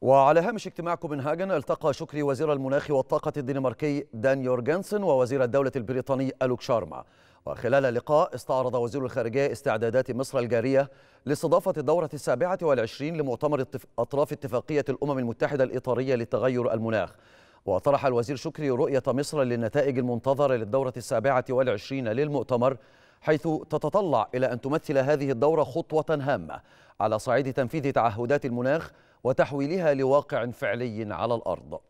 وعلى هامش اجتماع كوبنهاجن التقى شكري وزير المناخ والطاقة الدنماركي دان يورجنسن ووزير الدولة البريطاني ألوك شارما وخلال اللقاء استعرض وزير الخارجية استعدادات مصر الجارية لاستضافة الدورة السابعة والعشرين لمؤتمر أطراف اتفاقية الأمم المتحدة الإطارية لتغير المناخ وطرح الوزير شكري رؤية مصر للنتائج المنتظرة للدورة السابعة والعشرين للمؤتمر حيث تتطلع إلى أن تمثل هذه الدورة خطوة هامة على صعيد تنفيذ تعهدات المناخ وتحويلها لواقع فعلي على الأرض